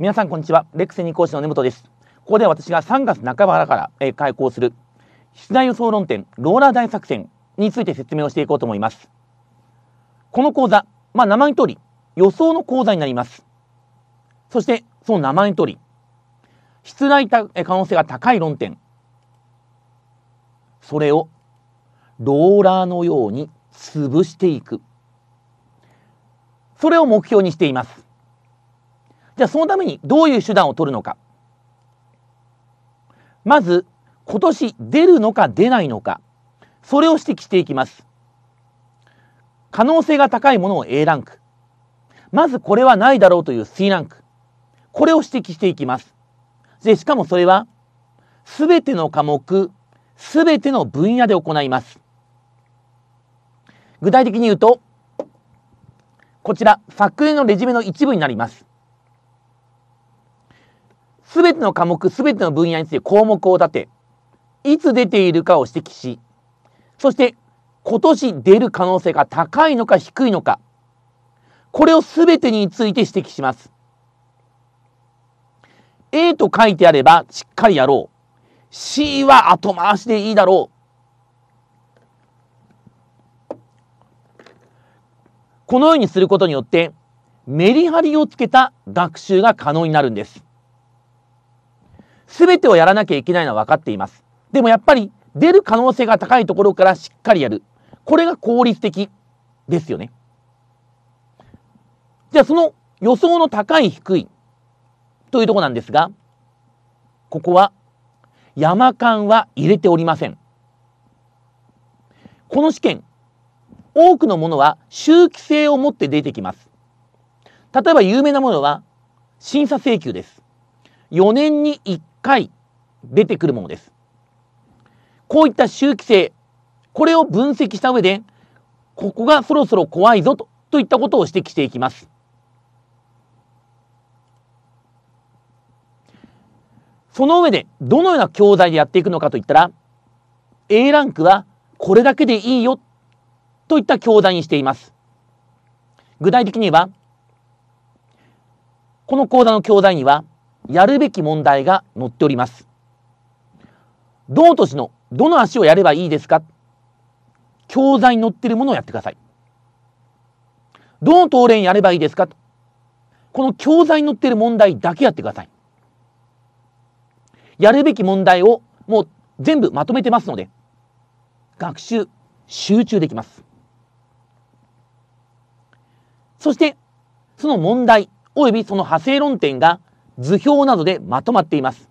皆さんこんにちは。レクセスー講師の根本です。ここで私が3月半ばから、え開講する、室内予想論点、ローラー大作戦について説明をしていこうと思います。この講座、まあ、名前の通り、予想の講座になります。そして、その名前の通り、室内た可能性が高い論点、それをローラーのように潰していく。それを目標にしています。じゃあそのためにどういう手段を取るのか。まず、今年出るのか出ないのか、それを指摘していきます。可能性が高いものを A ランク。まずこれはないだろうという C ランク。これを指摘していきます。で、しかもそれは、すべての科目、すべての分野で行います。具体的に言うと、こちら、作例のレジュメの一部になります。すべての科目、すべての分野について項目を立て、いつ出ているかを指摘し、そして今年出る可能性が高いのか低いのか、これをすべてについて指摘します。A と書いてあればしっかりやろう。C は後回しでいいだろう。このようにすることによってメリハリをつけた学習が可能になるんです。全てをやらなきゃいけないのは分かっています。でもやっぱり出る可能性が高いところからしっかりやる。これが効率的ですよね。じゃあその予想の高い低いというとこなんですが、ここは山間は入れておりません。この試験、多くのものは周期性を持って出てきます。例えば有名なものは審査請求です。4年に1回出てくるものです。こういった周期性、これを分析した上で、ここがそろそろ怖いぞとといったことを指摘していきます。その上でどのような教材でやっていくのかといったら A ランクはこれだけでいいよといった教材にしています。具体的にはこの講座の教材にはやるべき問題が載っております。どの年のどの足をやればいいですか教材に載ってるものをやってください。どの答練やればいいですかこの教材に載ってる問題だけやってください。やるべき問題をもう全部まとめてますので、学習、集中できます。そして、その問題、及びその派生論点が図表などでまとまっています。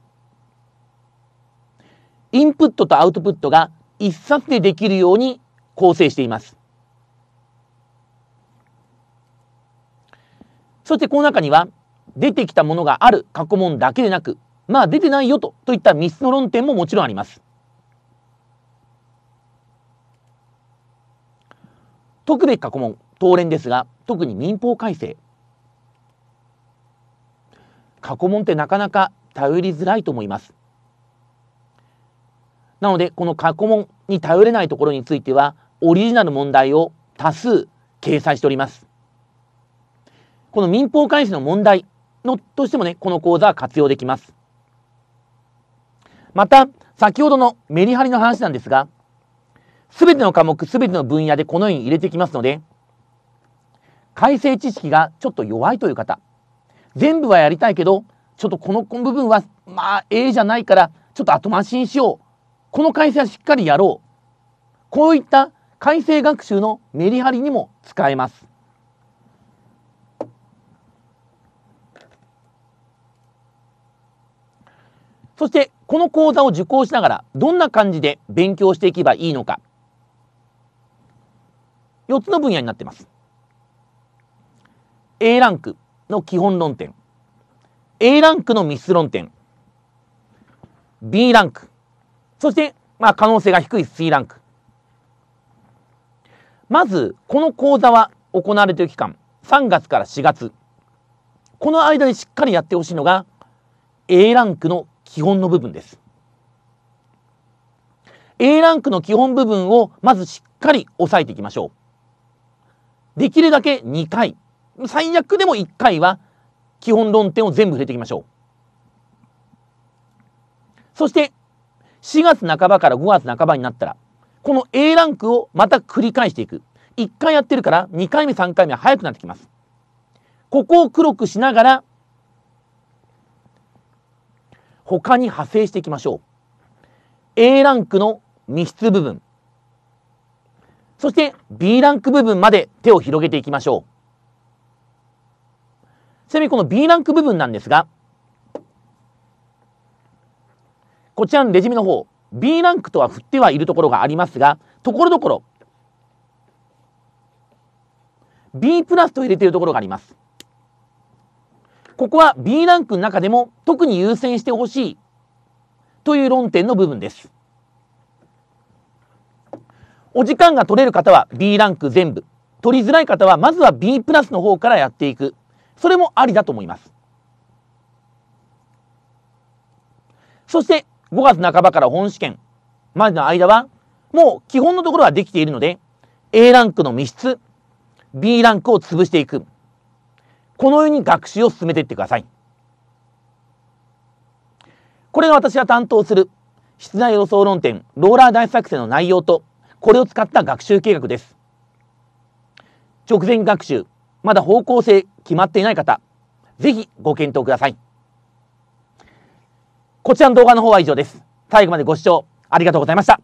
インプットとアウトプットが一冊でできるように構成しています。そしてこの中には出てきたものがある過去問だけでなくまあ出てないよとといった3つの論点ももちろんあります。特別過去問、当連ですが特に民法改正過去問ってなかなか頼りづらいと思います。なのでこの過去問に頼れないところについてはオリジナル問題を多数掲載しております。この民法監視の問題のとしてもね、この講座は活用できます。また、先ほどのメリハリの話なんですが、すべての科目、すべての分野でこのように入れてきますので、改正知識がちょっと弱いという方、全部はやりたいけどちょっとこの部分はまあ A じゃないからちょっと後回しにしようこの改正はしっかりやろうこういった改正学習のメリハリにも使えます。そしてこの講座を受講しながらどんな感じで勉強していけばいいのか4つの分野になってます。A ランクの基本論点 A ランクのミス論点 B ランクそして、まあ、可能性が低い C ランクまずこの講座は行われている期間3月から4月この間にしっかりやってほしいのが A ランクの基本の部分です A ランクの基本部分をまずしっかり押さえていきましょうできるだけ2回最悪でも1回は基本論点を全部触れていきましょう。そして4月半ばから5月半ばになったらこの A ランクをまた繰り返していく1回やってるから2回目3回目は早くなってきますここを黒くしながら他に派生していきましょう A ランクの密室部分そして B ランク部分まで手を広げていきましょうちなみにこの B ランク部分なんですが、こちらのレジメの方、B ランクとは振ってはいるところがありますが、ところどころ、B プラスと入れているところがあります。ここは B ランクの中でも特に優先してほしいという論点の部分です。お時間が取れる方は B ランク全部、取りづらい方はまずは B プラスの方からやっていくそれもありだと思います。そして5月半ばから本試験までの間は、もう基本のところはできているので、A ランクの密室、B ランクを潰していく。このように学習を進めていってください。これが私が担当する室内予想論点ローラー大作戦の内容とこれを使った学習計画です。直前学習、まだ方向性決まっていない方、ぜひご検討ください。こちらの動画の方は以上です。最後までご視聴ありがとうございました。